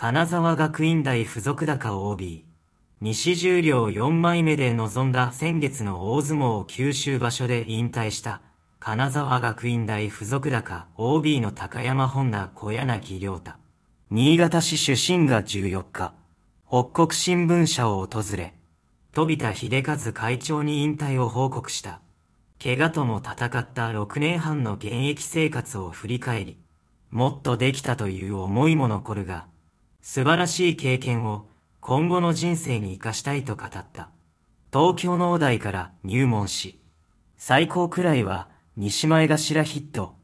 金沢学院大附属高 OB、西十両4枚目で臨んだ先月の大相撲九州場所で引退した、金沢学院大附属高 OB の高山本田小柳良太。新潟市出身が14日、北国新聞社を訪れ、飛田秀和会長に引退を報告した。怪我とも戦った6年半の現役生活を振り返り、もっとできたという思いも残るが、素晴らしい経験を今後の人生に活かしたいと語った。東京農大から入門し、最高くらいは西前頭ヒット。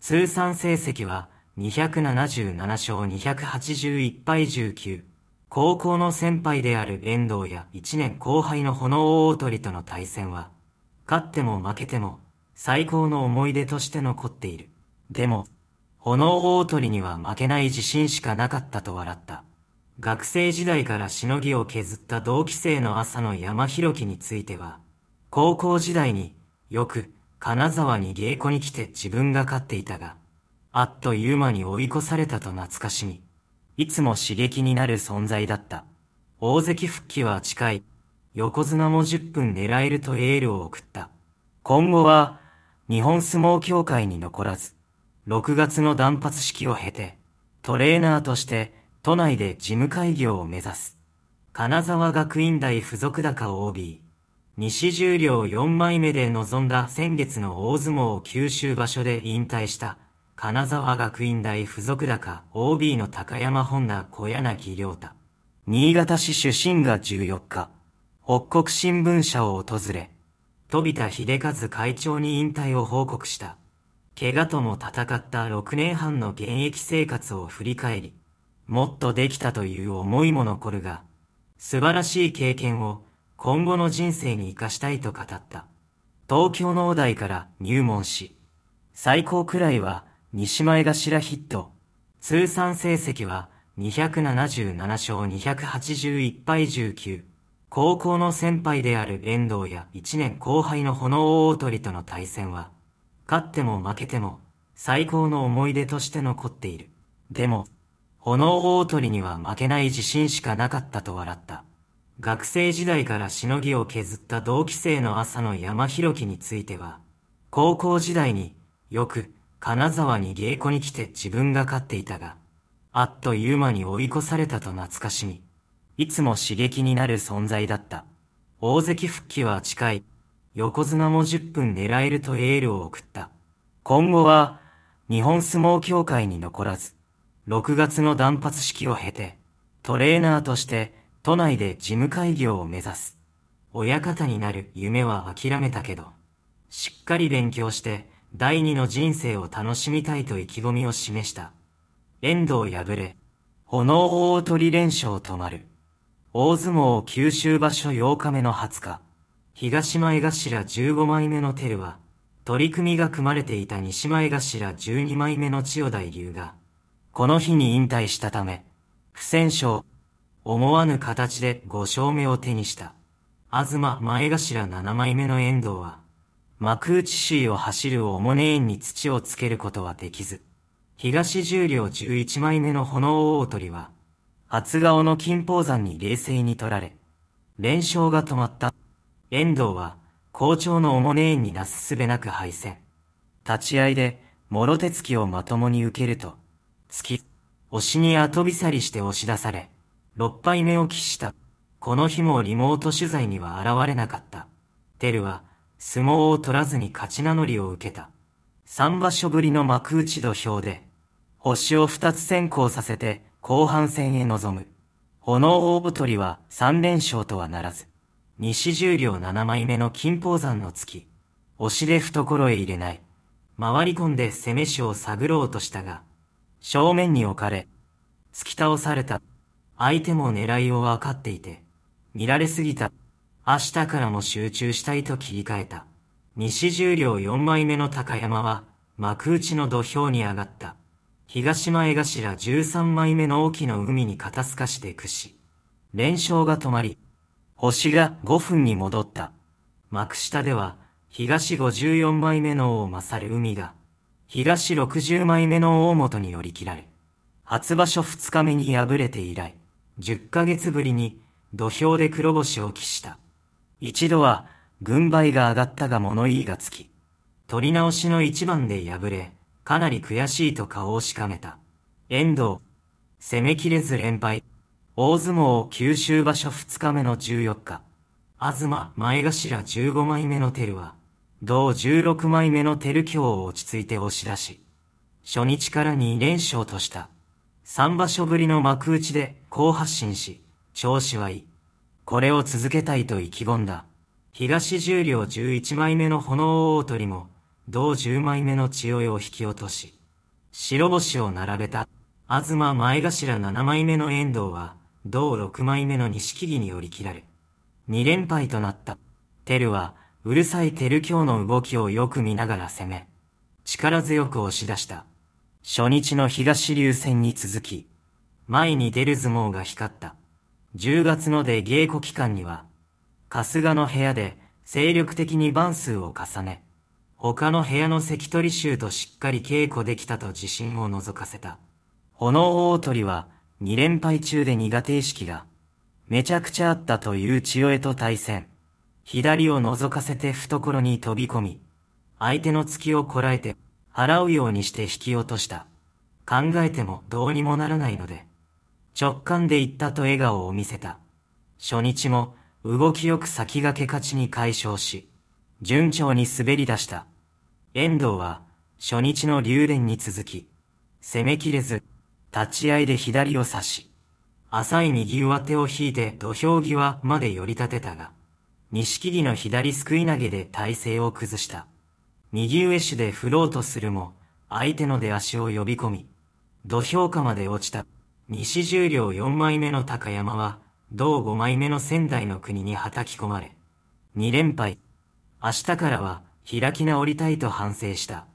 通算成績は277勝281敗19。高校の先輩である遠藤や1年後輩の炎大鳥との対戦は、勝っても負けても最高の思い出として残っている。でも、炎大鳥には負けない自信しかなかったと笑った。学生時代からしのぎを削った同期生の朝の山広樹については、高校時代によく金沢に芸妓に来て自分が飼っていたが、あっという間に追い越されたと懐かしみ、いつも刺激になる存在だった。大関復帰は近い。横綱も10分狙えるとエールを送った。今後は、日本相撲協会に残らず、6月の断髪式を経て、トレーナーとして都内で事務会業を目指す。金沢学院大附属高 OB。西十両4枚目で臨んだ先月の大相撲を九州場所で引退した金沢学院大附属高 OB の高山本田小柳良太。新潟市出身が14日、北国新聞社を訪れ、飛田秀和会長に引退を報告した。怪我とも戦った6年半の現役生活を振り返り、もっとできたという思いも残るが、素晴らしい経験を今後の人生に活かしたいと語った。東京農大から入門し、最高くらいは西前頭ヒット、通算成績は277勝281敗19。高校の先輩である遠藤や1年後輩の炎大鳥との対戦は、勝っても負けても、最高の思い出として残っている。でも、炎大鳥には負けない自信しかなかったと笑った。学生時代からしのぎを削った同期生の朝の山広樹については、高校時代によく金沢に芸妓に来て自分が勝っていたが、あっという間に追い越されたと懐かしみ、いつも刺激になる存在だった。大関復帰は近い。横綱も10分狙えるとエールを送った。今後は、日本相撲協会に残らず、6月の断髪式を経て、トレーナーとして都内で事務会業を目指す。親方になる夢は諦めたけど、しっかり勉強して第二の人生を楽しみたいと意気込みを示した。遠藤敗れ、炎大り連勝となる。大相撲九州場所8日目の20日。東前頭15枚目のテルは、取り組みが組まれていた西前頭12枚目の千代大流が、この日に引退したため、不戦勝、思わぬ形で5勝目を手にした。東前頭7枚目の遠藤は、幕内首位を走るおもね園に土をつけることはできず、東十両11枚目の炎大鳥は、初顔の金宝山に冷静に取られ、連勝が止まった。遠藤は、校長のおもねえになすすべなく敗戦。立ち合いで、諸手つきをまともに受けると、突き、押しに後びさりして押し出され、6敗目を喫した。この日もリモート取材には現れなかった。テルは、相撲を取らずに勝ち名乗りを受けた。3場所ぶりの幕内土俵で、星を2つ先行させて後半戦へ臨む。炎大太りは3連勝とはならず。西十両七枚目の金峰山の月。押しで懐へ入れない。回り込んで攻め手を探ろうとしたが、正面に置かれ、突き倒された。相手も狙いを分かっていて、見られすぎた。明日からも集中したいと切り替えた。西十両四枚目の高山は、幕内の土俵に上がった。東前頭十三枚目の沖の海に肩透かしてくし、連勝が止まり、星が5分に戻った。幕下では、東54枚目の王勝る海が、東60枚目の大元に寄り切られ、初場所2日目に敗れて以来、10ヶ月ぶりに土俵で黒星を喫した。一度は、軍配が上がったが物言いがつき、取り直しの一番で敗れ、かなり悔しいと顔をしかめた。遠藤、攻めきれず連敗。大相撲九州場所二日目の十四日、東前頭十五枚目のテルは、同十六枚目のテル。強を落ち着いて押し出し、初日から二連勝とした。三場所ぶりの幕内で好発進し、調子はいい。これを続けたいと意気込んだ。東十両十一枚目の炎大鳥も、同十枚目の千代を引き落とし、白星を並べた。東前頭7枚目の遠藤は、同六枚目の錦木に寄り切られ、二連敗となった。テルは、うるさいテル今日の動きをよく見ながら攻め、力強く押し出した。初日の東流戦に続き、前に出る相撲が光った。10月ので稽古期間には、春日の部屋で精力的に番数を重ね、他の部屋の関取衆としっかり稽古できたと自信を覗かせた。炎大鳥は、2連敗中で苦手意識が、めちゃくちゃあったという千代江と対戦。左を覗かせて懐に飛び込み、相手の突きをこらえて、払うようにして引き落とした。考えてもどうにもならないので、直感で言ったと笑顔を見せた。初日も、動きよく先駆け勝ちに解消し、順調に滑り出した。遠藤は、初日の竜電に続き、攻めきれず、立ち合いで左を差し、浅い右上手を引いて土俵際まで寄り立てたが、錦木の左すくい投げで体勢を崩した。右上手で振ろうとするも、相手の出足を呼び込み、土俵下まで落ちた。西十両4枚目の高山は、同5枚目の仙台の国に叩き込まれ、2連敗。明日からは、開き直りたいと反省した。